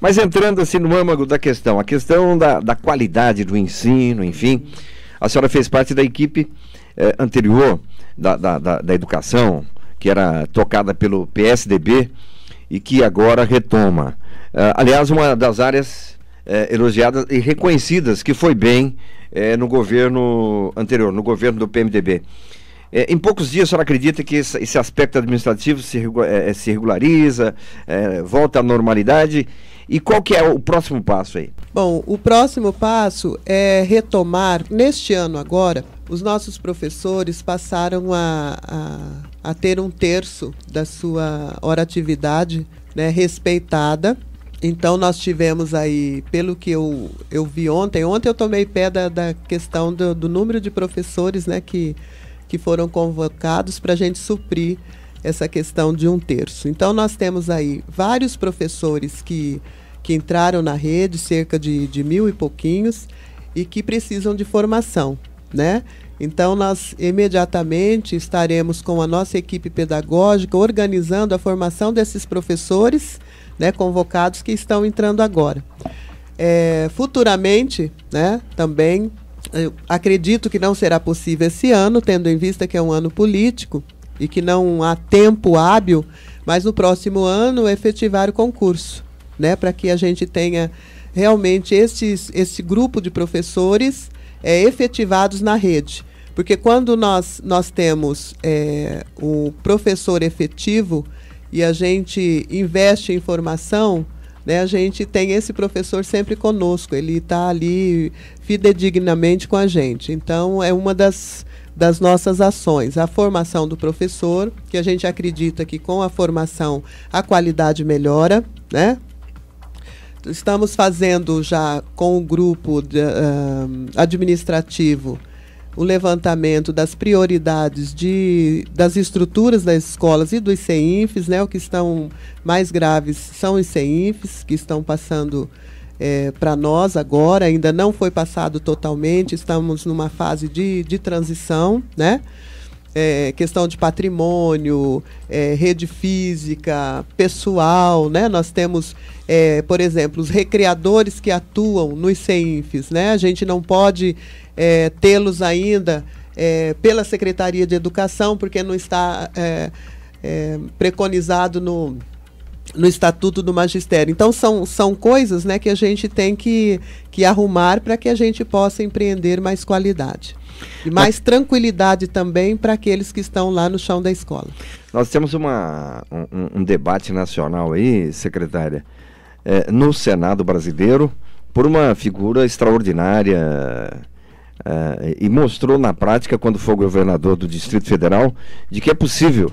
Mas entrando assim no âmago da questão, a questão da, da qualidade do ensino, enfim, a senhora fez parte da equipe eh, anterior da, da, da, da educação, que era tocada pelo PSDB e que agora retoma. Uh, aliás, uma das áreas eh, elogiadas e reconhecidas que foi bem no governo anterior, no governo do PMDB. É, em poucos dias, a senhora acredita que esse, esse aspecto administrativo se, é, é, se regulariza, é, volta à normalidade? E qual que é o próximo passo aí? Bom, o próximo passo é retomar, neste ano agora, os nossos professores passaram a, a, a ter um terço da sua oratividade né, respeitada. Então nós tivemos aí, pelo que eu, eu vi ontem, ontem eu tomei pé da, da questão do, do número de professores né, que que foram convocados para a gente suprir essa questão de um terço. Então, nós temos aí vários professores que, que entraram na rede, cerca de, de mil e pouquinhos, e que precisam de formação, né? Então, nós imediatamente estaremos com a nossa equipe pedagógica organizando a formação desses professores né, convocados que estão entrando agora. É, futuramente, né, também eu acredito que não será possível esse ano, tendo em vista que é um ano político e que não há tempo hábil, mas no próximo ano efetivar o concurso, né, para que a gente tenha realmente estes, esse grupo de professores é, efetivados na rede. Porque quando nós, nós temos é, o professor efetivo e a gente investe em formação, né, a gente tem esse professor sempre conosco, ele está ali fidedignamente com a gente. Então, é uma das, das nossas ações. A formação do professor, que a gente acredita que com a formação a qualidade melhora, né? Estamos fazendo já com o grupo de, uh, administrativo o levantamento das prioridades de, das estruturas das escolas e dos CEINFs, né? O que estão mais graves são os CEINFs, que estão passando é, para nós agora, ainda não foi passado totalmente, estamos numa fase de, de transição, né? é, questão de patrimônio, é, rede física, pessoal, né? Nós temos, é, por exemplo, os recreadores que atuam nos CEINFs, né? A gente não pode é, tê-los ainda é, pela Secretaria de Educação, porque não está é, preconizado no no Estatuto do Magistério. Então, são, são coisas né, que a gente tem que, que arrumar para que a gente possa empreender mais qualidade. E mais Mas... tranquilidade também para aqueles que estão lá no chão da escola. Nós temos uma, um, um debate nacional aí, secretária, é, no Senado brasileiro, por uma figura extraordinária. É, e mostrou na prática, quando foi governador do Distrito Federal, de que é possível